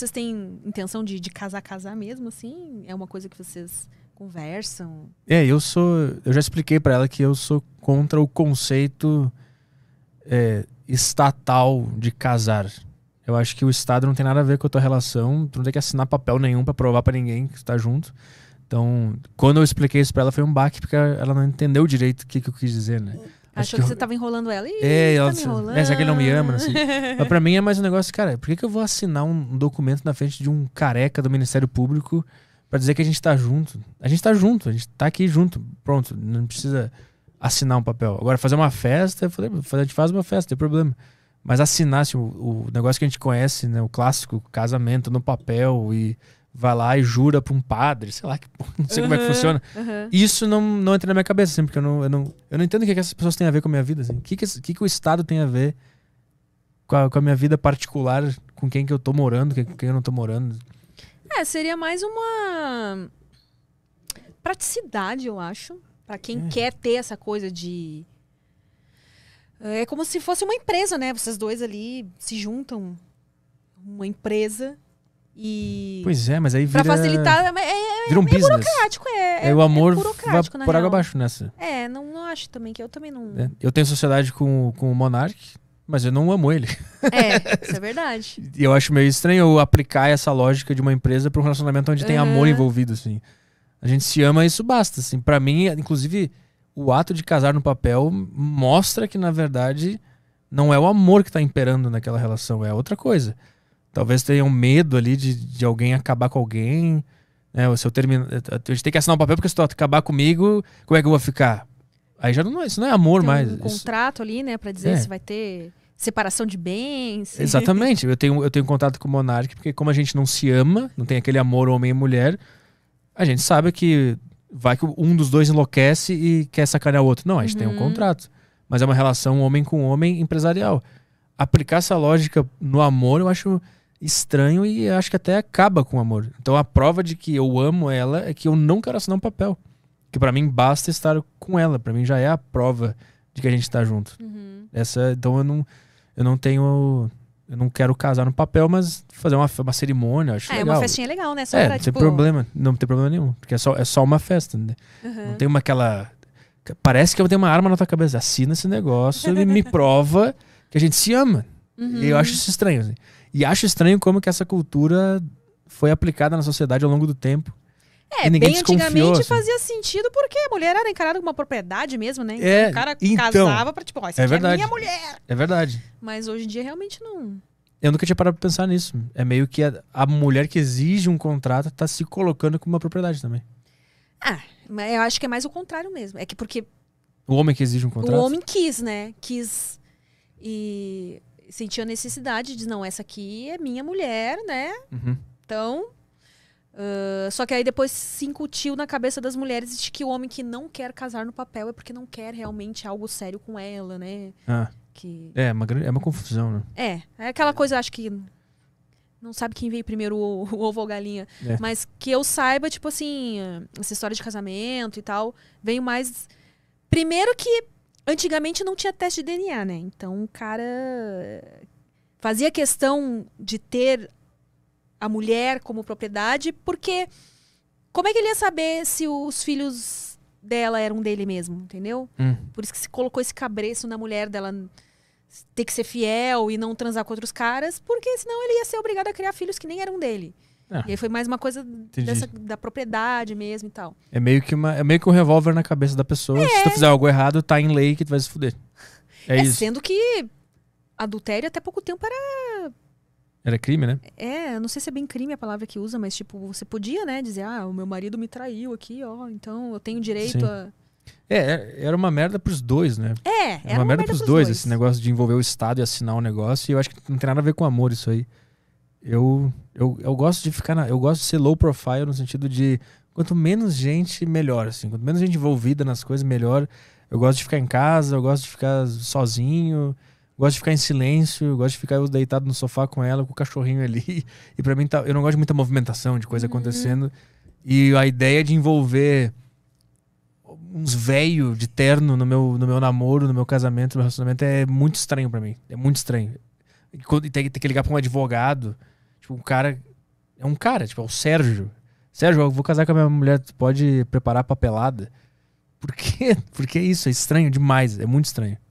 vocês têm intenção de, de casar, casar mesmo, assim? É uma coisa que vocês conversam? É, eu sou. Eu já expliquei para ela que eu sou contra o conceito é, estatal de casar. Eu acho que o Estado não tem nada a ver com a tua relação, tu não tem que assinar papel nenhum para provar para ninguém que tu tá junto. Então, quando eu expliquei isso para ela, foi um baque, porque ela não entendeu direito o que, que eu quis dizer, né? Achou que, que eu... você tava enrolando ela. Ih, é, tá ela, tá enrolando. É, será que ele não me ama? Assim. Mas pra mim é mais um negócio, cara, por que, que eu vou assinar um documento na frente de um careca do Ministério Público para dizer que a gente tá junto? A gente tá junto, a gente tá aqui junto. Pronto, não precisa assinar um papel. Agora, fazer uma festa, eu falei, a gente faz uma festa, não tem problema. Mas assinar assim, o, o negócio que a gente conhece, né? O clássico, casamento no papel e vai lá e jura pra um padre, sei lá, que, não sei uhum, como é que funciona. Uhum. Isso não, não entra na minha cabeça, assim, porque eu não, eu não, eu não entendo o que, é que essas pessoas têm a ver com a minha vida. Assim. O que, que, que, que o Estado tem a ver com a, com a, minha vida particular, com quem que eu tô morando, com quem eu não tô morando. É, seria mais uma praticidade, eu acho, para quem é. quer ter essa coisa de é como se fosse uma empresa, né? Vocês dois ali se juntam uma empresa e pois é, mas aí vira... Pra facilitar, é é, é, é, vira um é burocrático, é, é, é o amor vai por água abaixo nessa. É, não, não acho também, que eu também não... É. Eu tenho sociedade com, com o Monark, mas eu não amo ele. É, isso é verdade. E eu acho meio estranho eu aplicar essa lógica de uma empresa para um relacionamento onde tem amor envolvido, assim. A gente se ama e isso basta, assim. Para mim, inclusive, o ato de casar no papel mostra que, na verdade, não é o amor que tá imperando naquela relação, é outra coisa talvez tenham medo ali de, de alguém acabar com alguém. Né? Ou se eu termino A gente tem que assinar um papel, porque se tu acabar comigo, como é que eu vou ficar? Aí já não, isso não é amor tem mais. Um isso... contrato ali, né, pra dizer é. se vai ter separação de bens. Exatamente. Eu tenho, eu tenho contato com o Monark, porque como a gente não se ama, não tem aquele amor homem e mulher, a gente sabe que vai que um dos dois enlouquece e quer sacanear o outro. Não, a gente uhum. tem um uhum. contrato. Mas é uma relação homem com homem empresarial. Aplicar essa lógica no amor, eu acho estranho e acho que até acaba com o amor. Então a prova de que eu amo ela é que eu não quero assinar um papel. Que para mim basta estar com ela, para mim já é a prova de que a gente tá junto. Uhum. Essa, então eu não eu não tenho eu não quero casar no papel, mas fazer uma, uma cerimônia, acho é, legal. É uma festinha legal, né? Só é, pra, não tipo... tem problema, não tem problema nenhum, porque é só é só uma festa, né? uhum. Não tem uma aquela parece que eu tenho uma arma na tua cabeça, assina esse negócio e me prova que a gente se ama. Uhum. Eu acho uhum. isso estranho. Assim. E acho estranho como que essa cultura foi aplicada na sociedade ao longo do tempo. É, bem antigamente assim. fazia sentido porque a mulher era encarada como uma propriedade mesmo, né? Então é, o cara então, casava pra tipo, ó, essa é, é verdade, é minha mulher. É verdade. Mas hoje em dia realmente não. Eu nunca tinha parado pra pensar nisso. É meio que a, a mulher que exige um contrato tá se colocando como uma propriedade também. Ah, mas eu acho que é mais o contrário mesmo. É que porque. O homem que exige um contrato? O homem quis, né? Quis. E sentia a necessidade de, não, essa aqui é minha mulher, né? Uhum. Então. Uh, só que aí depois se incutiu na cabeça das mulheres de que o homem que não quer casar no papel é porque não quer realmente algo sério com ela, né? Ah. Que... É, é uma, é uma confusão, né? É. É aquela coisa, acho que. Não sabe quem veio primeiro, o, o ovo ou galinha. É. Mas que eu saiba, tipo assim, essa história de casamento e tal, veio mais. Primeiro que Antigamente não tinha teste de DNA, né? Então o cara fazia questão de ter a mulher como propriedade, porque como é que ele ia saber se os filhos dela eram dele mesmo, entendeu? Hum. Por isso que se colocou esse cabreço na mulher dela ter que ser fiel e não transar com outros caras, porque senão ele ia ser obrigado a criar filhos que nem eram dele. Ah. E aí foi mais uma coisa dessa, da propriedade mesmo e tal. É meio que, uma, é meio que um revólver na cabeça da pessoa. É. Se tu fizer algo errado, tá em lei que tu vai se fuder. É, é isso. Sendo que adultério até pouco tempo era. Era crime, né? É, não sei se é bem crime a palavra que usa, mas tipo, você podia, né, dizer, ah, o meu marido me traiu aqui, ó, então eu tenho direito Sim. a. É, é era uma merda pros dois, né? É, era, era uma, merda, merda pros, pros dois, dois, esse negócio de envolver o Estado e assinar um negócio. E eu acho que não tem nada a ver com amor isso aí eu, eu, eu gosto de ficar na, eu gosto de ser low profile no sentido de quanto menos gente melhor assim quanto menos gente envolvida nas coisas melhor eu gosto de ficar em casa eu gosto de ficar sozinho gosto de ficar em silêncio gosto de ficar deitado no sofá com ela com o cachorrinho ali e para mim tá, eu não gosto de muita movimentação de coisa uhum. acontecendo e a ideia de envolver uns velho de terno no meu, no meu namoro, no meu casamento, no meu relacionamento é muito estranho para mim. É muito estranho. E tem, tem que ligar pra um advogado tipo, um cara. É um cara, tipo, é o Sérgio. Sérgio, eu vou casar com a minha mulher, tu pode preparar papelada. Por quê? Porque é isso, é estranho demais, é muito estranho.